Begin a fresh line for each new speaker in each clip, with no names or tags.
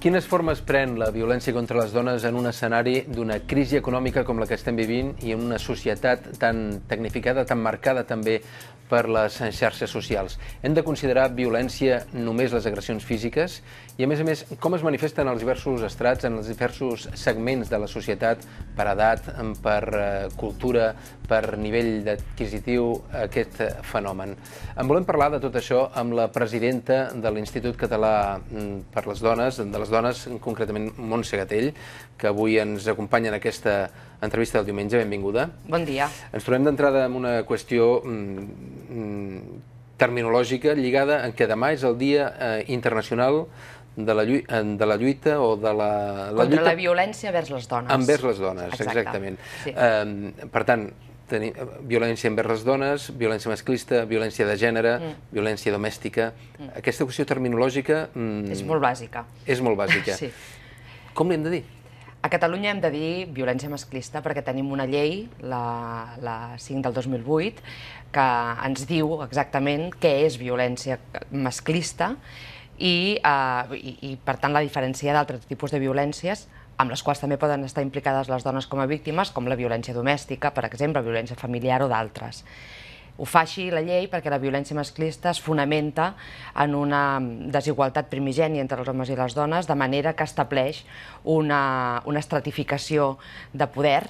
Quines formes pren la violència contra les dones en un escenari d'una crisi econòmica com la que estem vivint i en una societat tan tecnificada, tan marcada també per les xarxes socials? Hem de considerar violència només les agressions físiques? I, a més a més, com es manifesten els diversos estrats, en els diversos segments de la societat, per edat, per eh, cultura, per nivell adquisitiu aquest fenomen. En volem parlar de tot això amb la presidenta de l'Institut Català mm, per les Dones, de les dones, concretament Montse Gatell, que avui ens acompanya en aquesta entrevista del diumenge. Benvinguda. Bon dia. Ens trobem d'entrada amb una qüestió mm, mm, terminològica lligada en que demà és el Dia eh, Internacional de la, lluita, de la lluita o de la... la Contra lluita... la
violència vers les dones. Envers les
dones, Exacte. exactament. Sí. Eh, per tant, tenim violència envers les dones, violència masclista, violència de gènere, mm. violència domèstica... Mm. Aquesta qüestió terminològica... Mm, és molt
bàsica. És
molt bàsica. sí.
Com li hem de dir? A Catalunya hem de dir violència masclista perquè tenim una llei, la, la 5 del 2008, que ens diu exactament què és violència masclista i, eh, i, i per tant la diferència d'altres tipus de violències amb les quals també poden estar implicades les dones com a víctimes, com la violència domèstica, per exemple, violència familiar o d'altres. Ho fa així la llei perquè la violència masclista es fonamenta en una desigualtat primigènia entre els homes i les dones, de manera que estableix una, una estratificació de poder,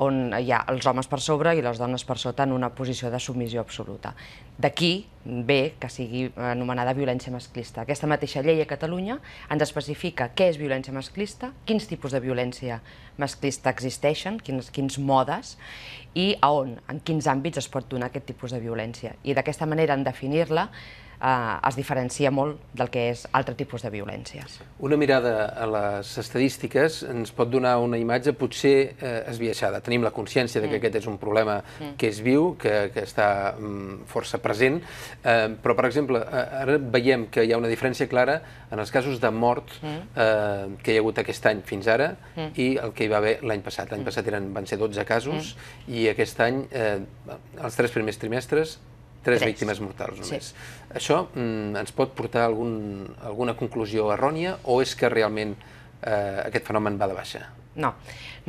on hi ha els homes per sobre i les dones per sota en una posició de submissió absoluta. D'aquí ve que sigui anomenada violència masclista. Aquesta mateixa llei a Catalunya ens especifica què és violència masclista, quins tipus de violència masclista existeixen, quins, quins modes i a on, en quins àmbits es pot donar aquest tipus de violència. I d'aquesta manera, en definir-la, eh, es diferencia molt del que és altre tipus de violències. Una
mirada a les estadístiques ens pot donar una imatge potser eh, esbiaixada. Tenim la consciència de que mm. aquest és un problema mm. que és viu, que, que està mm, força present, eh, però, per exemple, ara veiem que hi ha una diferència clara en els casos de mort mm. eh, que hi ha hagut aquest any fins ara mm. i el que hi va haver l'any passat. L'any mm. passat eren, van ser 12 casos mm. i aquest any, eh, els tres primers trimestres, Tres, Tres. víctimes mortals només. Sí. Això mm, ens pot portar a algun, alguna conclusió errònia o és que realment eh, aquest fenomen va de baixa?
No,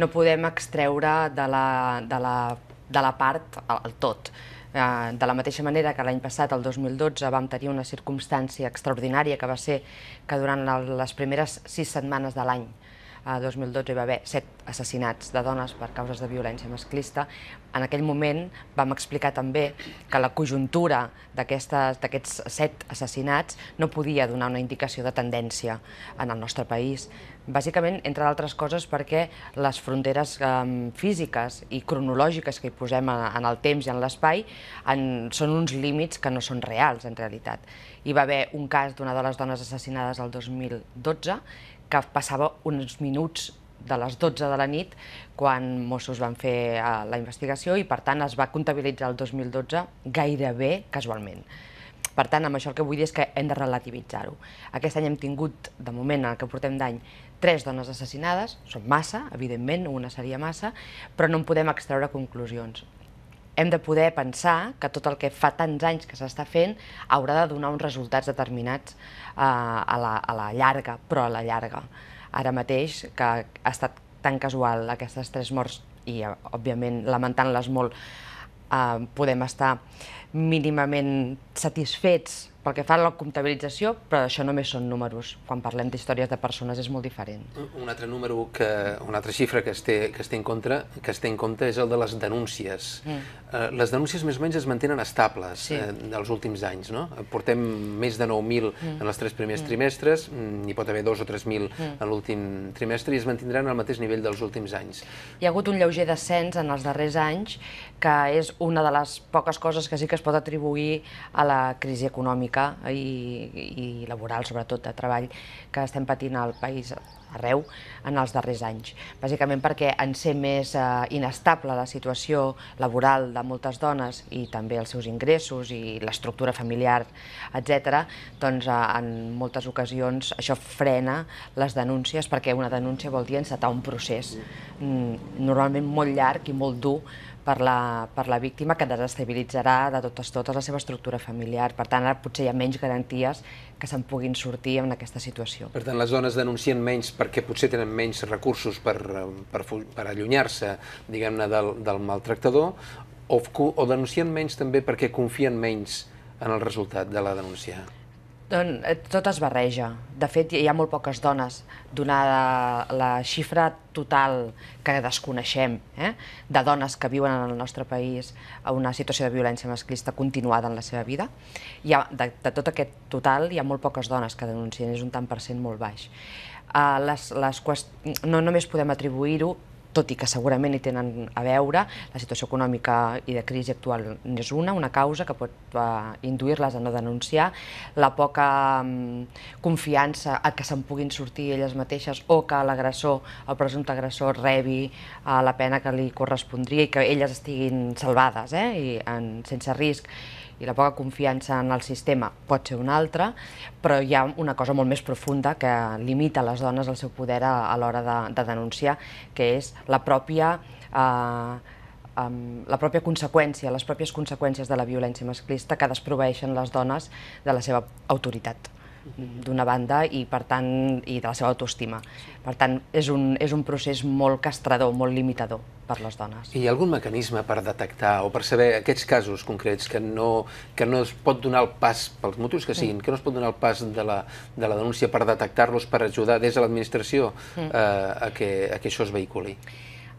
no podem extreure de la, de la, de la part al tot. Eh, de la mateixa manera que l'any passat, el 2012, vam tenir una circumstància extraordinària que va ser que durant les primeres sis setmanes de l'any a 2012 hi va haver set assassinats de dones per causes de violència masclista, en aquell moment vam explicar també que la conjuntura d'aquests set assassinats no podia donar una indicació de tendència en el nostre país. Bàsicament, entre d'altres coses, perquè les fronteres ehm, físiques i cronològiques que hi posem en el temps i en l'espai són uns límits que no són reals, en realitat. Hi va haver un cas d'una de les dones assassinades el 2012 que passava uns minuts de les 12 de la nit quan Mossos van fer eh, la investigació i per tant es va comptabilitzar el 2012 gairebé casualment. Per tant, amb això el que vull dir és que hem de relativitzar-ho. Aquest any hem tingut, de moment, en el que portem d'any, tres dones assassinades, són massa, evidentment, una seria massa, però no en podem extreure conclusions hem de poder pensar que tot el que fa tants anys que s'està fent haurà de donar uns resultats determinats eh, a, la, a la llarga, però a la llarga. Ara mateix, que ha estat tan casual aquestes tres morts, i eh, òbviament lamentant-les molt, eh, podem estar mínimament satisfets pel que fa a la comptabilització, però això només són números. Quan parlem d'històries de persones és molt diferent.
Un altre número, que, una altra xifra que es té, que es té, en, compte, que es té en compte és el de les denúncies. Mm. Eh, les denúncies més o menys es mantenen estables sí. eh, dels últims anys. No? Portem més de 9.000 mm. en els tres primers mm. trimestres, mm, hi pot haver 2 o 3.000 mm. en l'últim trimestre i es mantindran al mateix nivell dels últims anys.
Hi ha hagut un lleuger descens en els darrers anys que és una de les poques coses que sí que es pot atribuir a la crisi econòmica econòmica i, i laboral, sobretot de treball, que estem patint al país arreu en els darrers anys. Bàsicament perquè en ser més eh, inestable la situació laboral de moltes dones i també els seus ingressos i l'estructura familiar, etc. doncs eh, en moltes ocasions això frena les denúncies perquè una denúncia vol dir encetar un procés mm, normalment molt llarg i molt dur per la, per la víctima que desestabilitzarà de totes totes la seva estructura familiar. Per tant, ara potser hi ha menys garanties que se'n puguin sortir en aquesta situació. Per tant, les dones
denuncien menys perquè potser tenen menys recursos per, eh, per, per allunyar-se, diguem-ne, del, del maltractador, o, o denuncien menys també perquè confien menys en el resultat de la denúncia?
Eh, tot es barreja. De fet, hi ha molt poques dones, donada la xifra total que desconeixem, eh? de dones que viuen en el nostre país a una situació de violència masclista continuada en la seva vida, hi ha, de, de tot aquest total hi ha molt poques dones que denuncien, és un tant per cent molt baix. Uh, les, les quest... No només podem atribuir-ho tot i que segurament hi tenen a veure, la situació econòmica i de crisi actual n'és una, una causa que pot eh, induir-les a no denunciar, la poca mm, confiança a que se'n puguin sortir elles mateixes o que l'agressor, el presumpte agressor, rebi eh, la pena que li correspondria i que elles estiguin salvades eh? I en, sense risc i la poca confiança en el sistema pot ser una altra, però hi ha una cosa molt més profunda que limita les dones el seu poder a, a l'hora de, de denunciar, que és la pròpia... Eh, la pròpia conseqüència, les pròpies conseqüències de la violència masclista que desproveixen les dones de la seva autoritat d'una banda i per tant i de la seva autoestima. Per tant, és un, és un procés molt castrador, molt limitador per les dones.
I hi ha algun mecanisme per detectar o per saber aquests casos concrets que no, que no es pot donar el pas, pels motius que siguin, sí. que no es pot donar el pas de la, de la denúncia per detectar-los, per ajudar des de l'administració mm. eh, a, que, a que això es vehiculi?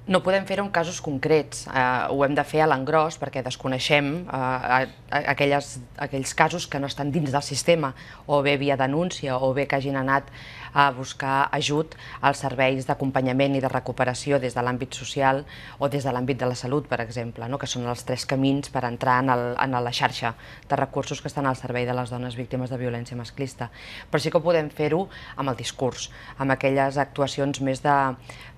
No podem fer-ho en casos concrets, eh, ho hem de fer a l'engròs perquè desconeixem eh, aquelles, aquells casos que no estan dins del sistema, o bé via denúncia, o bé que hagin anat a buscar ajut als serveis d'acompanyament i de recuperació des de l'àmbit social o des de l'àmbit de la salut, per exemple, no? que són els tres camins per entrar en, el, en la xarxa de recursos que estan al servei de les dones víctimes de violència masclista. Però sí que podem fer-ho amb el discurs, amb aquelles actuacions més de,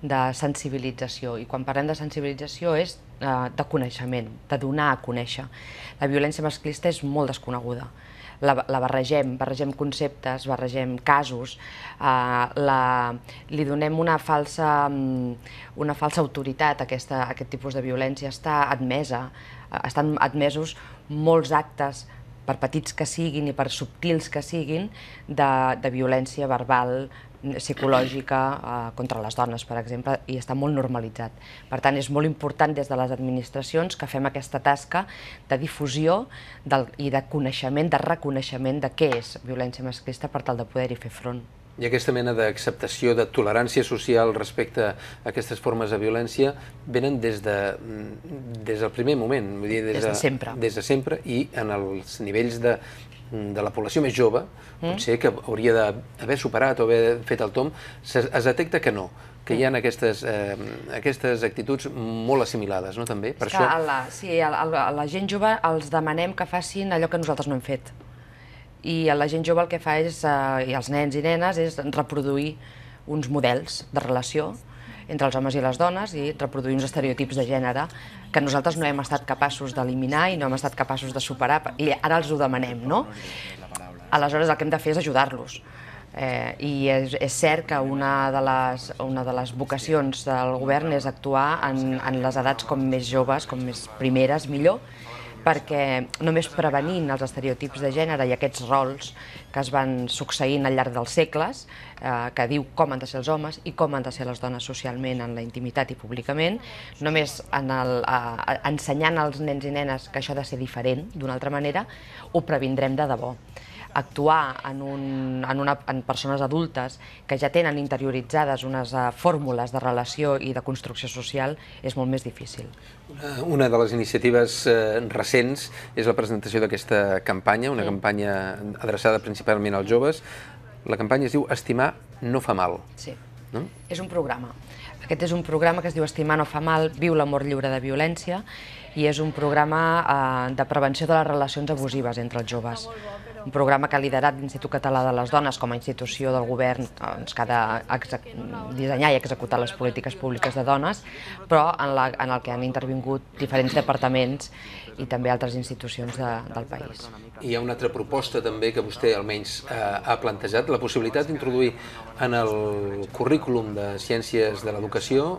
de sensibilització i quan parlem de sensibilització és eh, de coneixement, de donar a conèixer. La violència masclista és molt desconeguda. La, la barregem, barregem conceptes, barregem casos, eh, la, li donem una falsa, mm, una falsa autoritat a, aquesta, a aquest tipus de violència. Està admesa, estan admesos molts actes per petits que siguin i per subtils que siguin, de, de violència verbal, psicològica eh, contra les dones, per exemple, i està molt normalitzat. Per tant, és molt important des de les administracions que fem aquesta tasca de difusió i de coneixement, de reconeixement de què és violència masclista per tal de poder-hi fer front.
I aquesta mena d'acceptació, de tolerància social respecte a aquestes formes de violència venen des, de, mm, des del primer moment, vull dir, des, de, de sempre. Des de sempre i en els nivells de, Mm, de la població més jove, mm. potser que hauria d'haver superat o haver fet el tom, es detecta que no, que hi ha mm. aquestes, eh, aquestes actituds molt assimilades, no, també? Per És això... que a
la, sí, a la, a la gent jove els demanem que facin allò que nosaltres no hem fet. I a la gent jove el que fa és, eh, i els nens i nenes, és reproduir uns models de relació entre els homes i les dones i reproduir uns estereotips de gènere que nosaltres no hem estat capaços d'eliminar i no hem estat capaços de superar, i ara els ho demanem, no? Aleshores, el que hem de fer és ajudar-los. Eh, I és, és cert que una de, les, una de les vocacions del govern és actuar en, en les edats com més joves, com més primeres, millor, perquè només prevenint els estereotips de gènere i aquests rols que es van succeint al llarg dels segles, eh, que diu com han de ser els homes i com han de ser les dones socialment en la intimitat i públicament, només en el, eh, ensenyant als nens i nenes que això ha de ser diferent d'una altra manera, ho previndrem de debò actuar en, un, en, una, en persones adultes que ja tenen interioritzades unes uh, fórmules de relació i de construcció social és molt més difícil.
Una, una de les iniciatives eh, recents és la presentació d'aquesta campanya, una sí. campanya adreçada principalment als joves. La campanya es diu Estimar no fa mal.
Sí, no? és un programa. Aquest és un programa que es diu Estimar no fa mal, viu l'amor lliure de violència i és un programa eh, de prevenció de les relacions abusives entre els joves. Ah, un programa que ha liderat l'Institut Català de les Dones com a institució del govern doncs, que ha de dissenyar i executar les polítiques públiques de dones, però en, la, en el que han intervingut diferents departaments i també altres institucions de, del país.
Hi ha una altra proposta també que vostè almenys eh, ha plantejat, la possibilitat d'introduir en el currículum de Ciències de l'Educació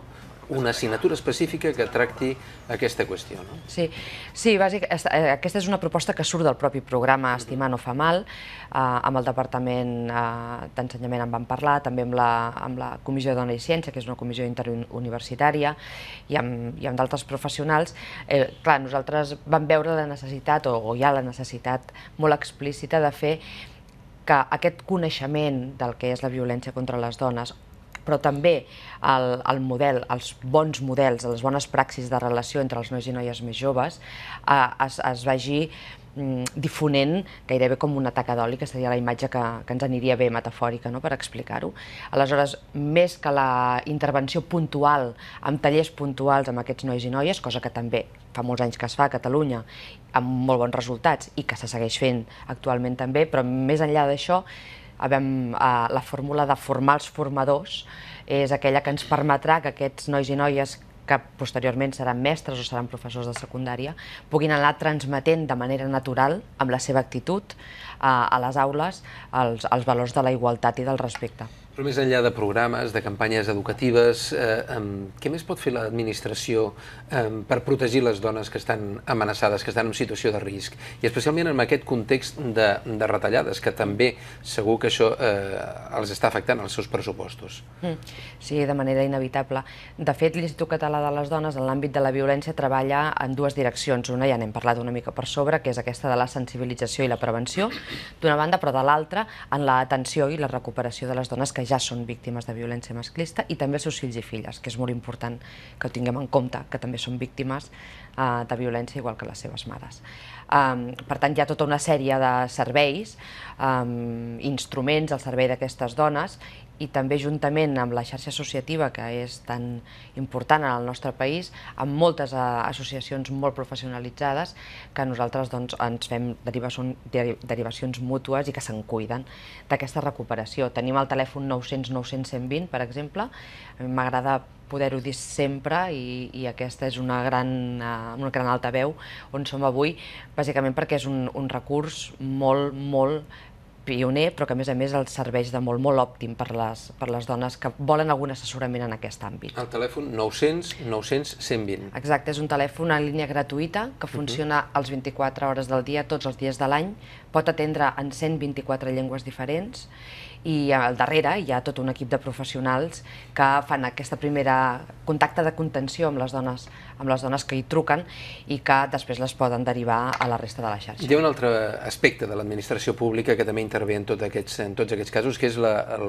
una assignatura específica que tracti aquesta qüestió. No?
Sí, sí bàsic, eh, aquesta és una proposta que surt del propi programa Estimar no fa mal, eh, amb el Departament eh, d'Ensenyament en vam parlar, també amb la, amb la Comissió de Dona i Ciència, que és una comissió interuniversitària, i amb, i amb d'altres professionals. Eh, clar, nosaltres vam veure la necessitat, o, o hi ha la necessitat molt explícita de fer que aquest coneixement del que és la violència contra les dones però també el, el model, els bons models, les bones praxis de relació entre els nois i noies més joves eh, es, es vagi mm, difonent gairebé com una taca d'oli, que seria la imatge que, que ens aniria bé metafòrica no?, per explicar-ho. Aleshores, més que la intervenció puntual, amb tallers puntuals amb aquests nois i noies, cosa que també fa molts anys que es fa a Catalunya, amb molt bons resultats i que se segueix fent actualment també, però més enllà d'això, Havem, eh, la fórmula de formar els formadors és aquella que ens permetrà que aquests nois i noies que posteriorment seran mestres o seran professors de secundària, puguin anar transmetent de manera natural, amb la seva actitud, eh, a les aules, els, els valors de la igualtat i del respecte.
Però més enllà de programes, de campanyes educatives, eh, eh, què més pot fer l'administració eh, per protegir les dones que estan amenaçades, que estan en situació de risc? I especialment en aquest context de, de retallades, que també segur que això eh, els està afectant als seus pressupostos.
Mm. Sí, de manera inevitable. De fet, l'Institut Català de les Dones en l'àmbit de la violència treballa en dues direccions. Una, ja n'hem parlat una mica per sobre, que és aquesta de la sensibilització i la prevenció, d'una banda, però de l'altra, en l'atenció i la recuperació de les dones que ja són víctimes de violència masclista i també els seus fills i filles, que és molt important que ho tinguem en compte, que també són víctimes eh, de violència igual que les seves mares. Ehm, per tant, hi ha tota una sèrie de serveis, ehm, instruments al servei d'aquestes dones i també juntament amb la xarxa associativa que és tan important en el nostre país, amb moltes eh, associacions molt professionalitzades que nosaltres doncs, ens fem derivacions mútues i que se'n cuiden d'aquesta recuperació. Tenim el telèfon 900 900 120, per exemple, a mi m'agrada poder-ho dir sempre i, i aquesta és una gran, eh, una gran alta veu on som avui, bàsicament perquè és un, un recurs molt, molt pioner, però que a més a més els serveix de molt, molt òptim per les, per les dones que volen algun assessorament en aquest àmbit. El
telèfon 900 900 120. Exacte,
és un telèfon en línia gratuïta que mhm. funciona uh -huh. els 24 hores del dia, tots els dies de l'any, pot atendre en 124 llengües diferents i al darrere hi ha tot un equip de professionals que fan aquesta primera contacte de contenció amb les dones, amb les dones que hi truquen i que després les poden derivar a la resta de la xarxa. Hi
ha un altre aspecte de l'administració pública que també intervé en, tot aquests, en tots aquests casos, que és la, el,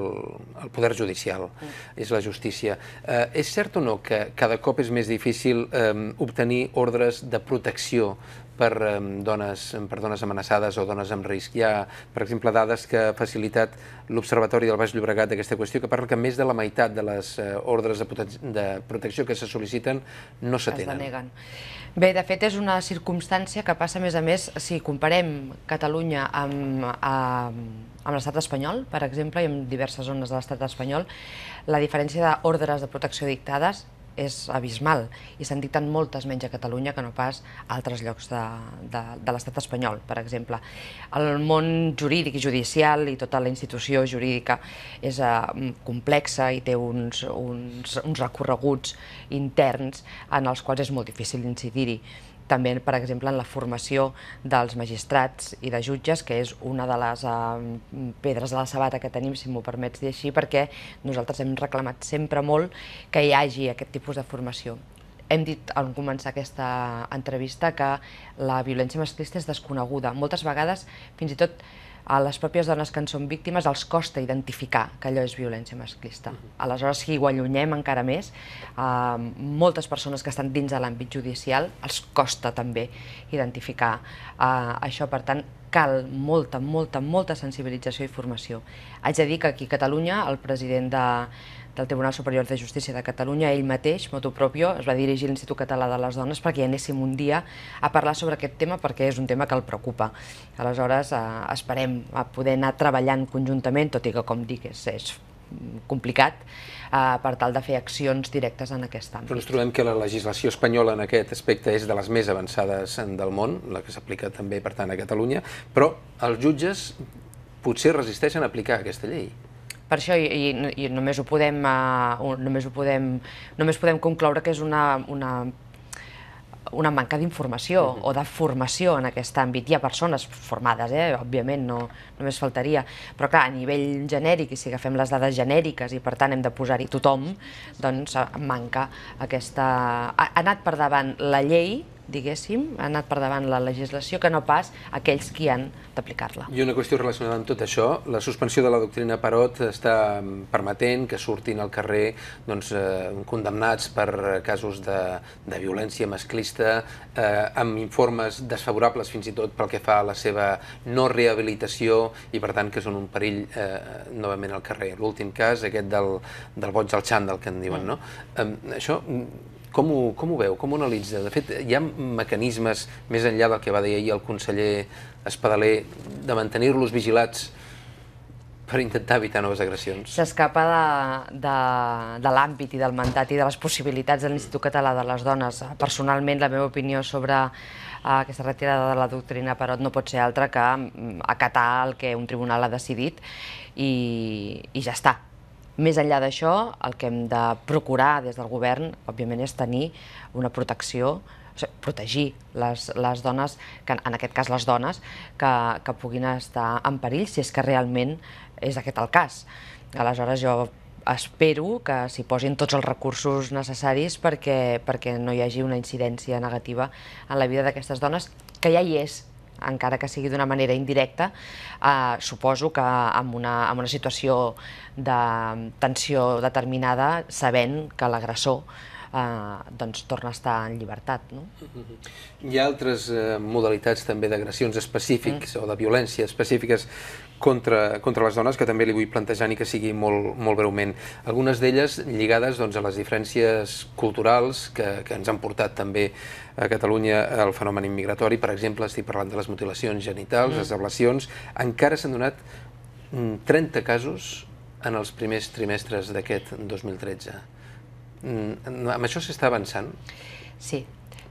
el poder judicial, mm. és la justícia. Eh, és cert o no que cada cop és més difícil eh, obtenir ordres de protecció per, dones, per dones amenaçades o dones amb risc. Hi ha, per exemple, dades que ha facilitat l'Observatori del Baix Llobregat d'aquesta qüestió, que parla que més de la meitat de les eh, ordres de, de protecció que se sol·liciten no s'atenen. Es deneguen.
Bé, de fet, és una circumstància que passa, a més a més, si comparem Catalunya amb, amb, amb l'estat espanyol, per exemple, i amb diverses zones de l'estat espanyol, la diferència d'ordres de protecció dictades és abismal i s'han dictat moltes menys a Catalunya que no pas a altres llocs de, de, de l'estat espanyol, per exemple. El món jurídic i judicial i tota la institució jurídica és uh, complexa i té uns, uns, uns recorreguts interns en els quals és molt difícil incidir-hi també, per exemple, en la formació dels magistrats i de jutges, que és una de les eh, pedres de la sabata que tenim, si m'ho permets dir així, perquè nosaltres hem reclamat sempre molt que hi hagi aquest tipus de formació. Hem dit al començar aquesta entrevista que la violència masclista és desconeguda. Moltes vegades, fins i tot, a les pròpies dones que en són víctimes els costa identificar que allò és violència masclista. Mhm. Aleshores, si ho allunyem encara més, eh, moltes persones que estan dins de l'àmbit judicial els costa també identificar eh, això. Per tant, cal molta, molta, molta sensibilització i formació. Haig de dir que aquí a Catalunya el president de del Tribunal Superior de Justícia de Catalunya, ell mateix, motu propio, es va dirigir a l'Institut Català de les Dones perquè hi anéssim un dia a parlar sobre aquest tema perquè és un tema que el preocupa. Aleshores, eh, esperem a poder anar treballant conjuntament, tot i que, com dic, és, és complicat eh, per tal de fer accions directes en aquest àmbit. Però ens
trobem que la legislació espanyola en aquest aspecte és de les més avançades del món, la que s'aplica també, per tant, a Catalunya, però els jutges potser resisteixen a aplicar aquesta llei.
Per això, i, i, només, ho podem, uh, només, ho podem, només podem concloure que és una, una una manca d'informació mm-hmm. o de formació en aquest àmbit. Hi ha persones formades, eh? òbviament, no, només faltaria, però clar, a nivell genèric, i si agafem les dades genèriques i per tant hem de posar-hi tothom, doncs eh, manca aquesta... Ha anat per davant la llei diguéssim, ha anat per davant la legislació, que no pas aquells qui han d'aplicar-la.
I una qüestió relacionada amb tot això, la suspensió de la doctrina Parot està mm, permetent que surtin al carrer doncs, eh, condemnats per casos de, de violència masclista, eh, amb informes desfavorables fins i tot pel que fa a la seva no rehabilitació i per tant que són un perill eh, novament al carrer. L'últim cas, aquest del, del boig al xandall, que en diuen, mm. no? Eh, això mm, com ho, com ho veu? Com ho analitza? De fet, hi ha mecanismes, més enllà del que va dir ahir el conseller Espadaler, de mantenir-los vigilats per intentar evitar noves agressions?
S'escapa de, de, de l'àmbit i del mandat i de les possibilitats de l'Institut Català de les Dones. Personalment, la meva opinió sobre eh, aquesta retirada de la doctrina però no pot ser altra que mm, acatar el que un tribunal ha decidit i, i ja està més enllà d'això, el que hem de procurar des del govern, òbviament, és tenir una protecció protegir les, les dones, que en aquest cas les dones, que, que puguin estar en perill, si és que realment és aquest el cas. Aleshores jo espero que s'hi posin tots els recursos necessaris perquè, perquè no hi hagi una incidència negativa en la vida d'aquestes dones, que ja hi és, encara que sigui d'una manera indirecta, eh, suposo que amb una, amb una situació de tensió determinada, sabent que l'agressor Eh, doncs torna a estar en llibertat. No?
Hi ha altres eh, modalitats també d'agressions específiques mm. o de violència específiques contra, contra les dones que també li vull plantejar ni que sigui molt, molt breument. Algunes d'elles lligades doncs, a les diferències culturals que, que ens han portat també a Catalunya el fenomen immigratori, per exemple, estic parlant de les mutilacions genitals, mm. les ablacions, encara s'han donat 30 mm, casos en els primers trimestres d'aquest 2013. Mm, amb això s'està avançant?
Sí,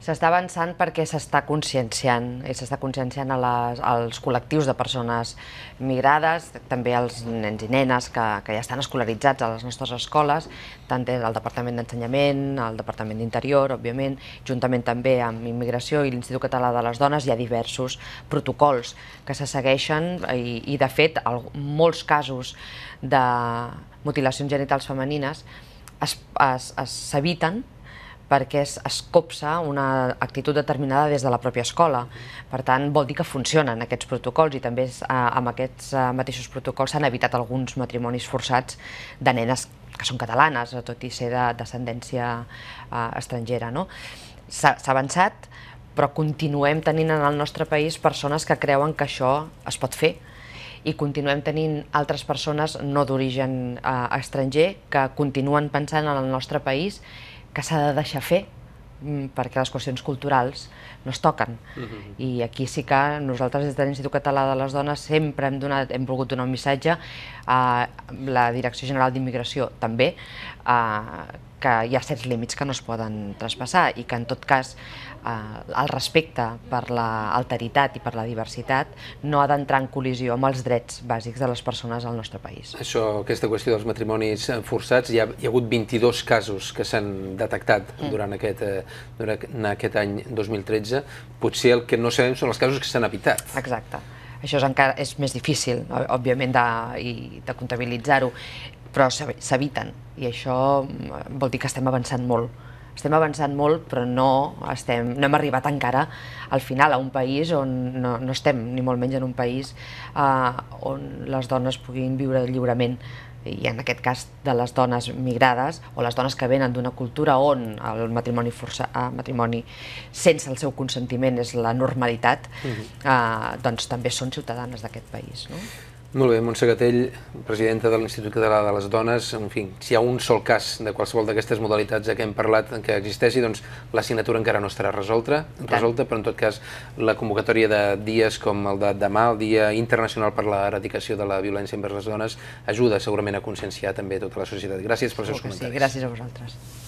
s'està avançant perquè s'està conscienciant, i eh, s'està conscienciant a les, als col·lectius de persones migrades, també als nens i nenes que, que ja estan escolaritzats a les nostres escoles, tant des del Departament d'Ensenyament, el Departament d'Interior, òbviament, juntament també amb Immigració i l'Institut Català de les Dones, hi ha diversos protocols que se segueixen i, i de fet, el, molts casos de mutilacions genitals femenines s'eviten perquè es, es copsa una actitud determinada des de la pròpia escola. Per tant, vol dir que funcionen aquests protocols i també eh, amb aquests eh, mateixos protocols s'han evitat alguns matrimonis forçats de nenes que són catalanes, eh, tot i ser de descendència eh, estrangera. No? S'ha avançat, però continuem tenint en el nostre país persones que creuen que això es pot fer, i continuem tenint altres persones no d'origen eh, estranger que continuen pensant en el nostre país que s'ha de deixar fer mm, perquè les qüestions culturals no es toquen. Uh mm-hmm. -huh. I aquí sí que nosaltres des de l'Institut Català de les Dones sempre hem, donat, hem volgut donar un missatge a la Direcció General d'Immigració també, a, eh, que hi ha certs límits que no es poden traspassar i que en tot cas Eh, el respecte per l'alteritat i per la diversitat no ha d'entrar en col·lisió amb els drets bàsics de les persones al nostre país.
Això, aquesta qüestió dels matrimonis forçats, hi ha, hi ha hagut 22 casos que s'han detectat mm. durant, aquest, eh, durant aquest any 2013. Potser el que no sabem són els casos que s'han evitat. Exacte.
Això és encara és més difícil, òbviament, de, i de comptabilitzar-ho, però s'eviten, i això mm, vol dir que estem avançant molt estem avançant molt, però no, estem, no hem arribat encara al final a un país on no, no estem, ni molt menys en un país eh, on les dones puguin viure lliurement i en aquest cas de les dones migrades o les dones que venen d'una cultura on el matrimoni, força, el eh, matrimoni sense el seu consentiment és la normalitat, uh mhm. -huh. eh, doncs també són ciutadanes d'aquest país. No?
Molt bé, Montse Gatell, presidenta de l'Institut Català de les Dones. En fi, si hi ha un sol cas de qualsevol d'aquestes modalitats de què hem parlat que existeixi, doncs l'assignatura encara no estarà resolta, resolta, però en tot cas la convocatòria de dies com el de demà, el Dia Internacional per l'Eradicació de la Violència envers les Dones, ajuda segurament a conscienciar també tota la societat. Gràcies pels seus comentaris.
Sí, gràcies a vosaltres.